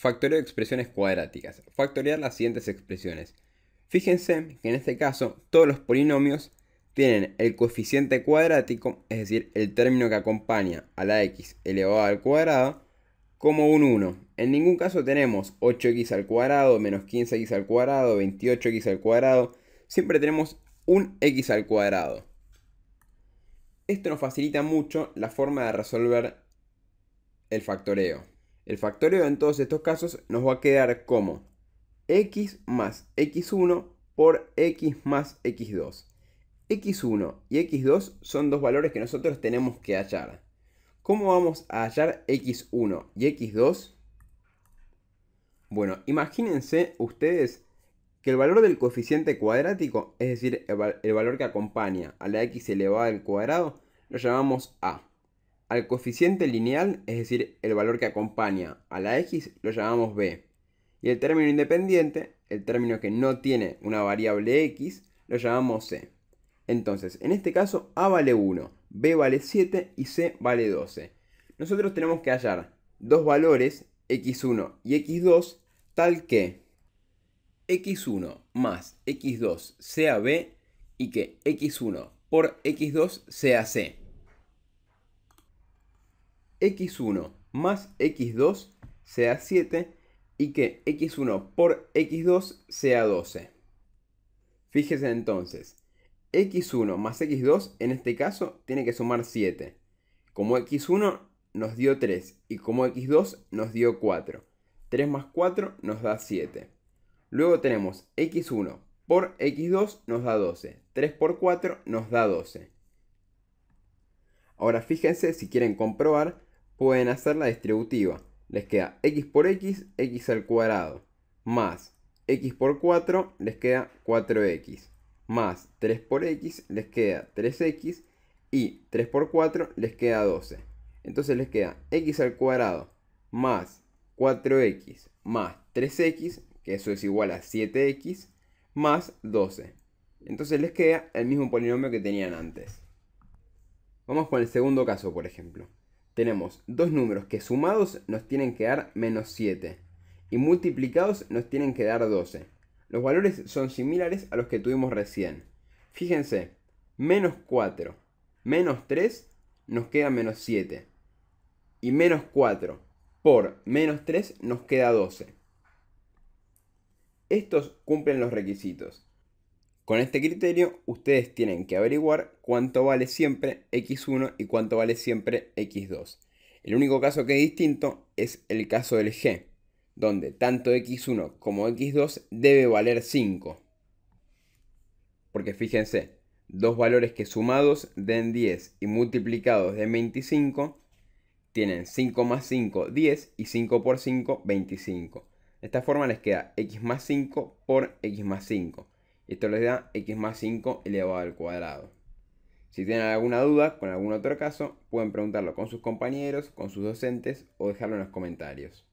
Factoreo de expresiones cuadráticas. Factorear las siguientes expresiones. Fíjense que en este caso todos los polinomios tienen el coeficiente cuadrático, es decir, el término que acompaña a la x elevado al cuadrado, como un 1. En ningún caso tenemos 8x al cuadrado, menos 15x al cuadrado, 28x al cuadrado. Siempre tenemos un x al cuadrado. Esto nos facilita mucho la forma de resolver el factoreo. El factorio en todos estos casos nos va a quedar como x más x1 por x más x2. x1 y x2 son dos valores que nosotros tenemos que hallar. ¿Cómo vamos a hallar x1 y x2? Bueno, imagínense ustedes que el valor del coeficiente cuadrático, es decir, el, valor que acompaña a la x elevada al cuadrado, lo llamamos a. Al coeficiente lineal, es decir, el valor que acompaña a la x, lo llamamos b. Y el término independiente, el término que no tiene una variable x, lo llamamos c. Entonces, en este caso, a vale 1, b vale 7 y c vale 12. Nosotros tenemos que hallar dos valores, x1 y x2, tal que x1 más x2 sea b y que x1 por x2 sea c x1 más x2 sea 7 y que x1 por x2 sea 12. Fíjese entonces, x1 más x2 en este caso tiene que sumar 7. Como x1 nos dio 3 y como x2 nos dio 4. 3 más 4 nos da 7. Luego tenemos x1 por x2 nos da 12. 3 por 4 nos da 12. Ahora fíjense si quieren comprobar pueden hacer la distributiva. Les queda x por x, x al cuadrado, más x por 4 les queda 4x, más 3 por x les queda 3x y 3 por 4 les queda 12. Entonces les queda x al cuadrado más 4x más 3x, que eso es igual a 7x, más 12. Entonces les queda el mismo polinomio que tenían antes. Vamos con el segundo caso, por ejemplo tenemos dos números que sumados nos tienen que dar menos 7 y multiplicados nos tienen que dar 12. Los valores son similares a los que tuvimos recién. Fíjense, menos 4, menos 3 nos queda menos 7. Y menos 4 por menos 3 nos queda 12. Estos cumplen los requisitos. Con este criterio, ustedes tienen que averiguar cuánto vale siempre x1 y cuánto vale siempre x2. El único caso que es distinto es el caso del g, donde tanto x1 como x2 debe valer 5. Porque fíjense, dos valores que sumados den 10 y multiplicados den 25, tienen 5 más 5, 10 y 5 por 5, 25. De esta forma les queda x más 5 por x más 5. Esto les da x más 5 elevado al cuadrado. Si tienen alguna duda con algún otro caso, pueden preguntarlo con sus compañeros, con sus docentes o dejarlo en los comentarios.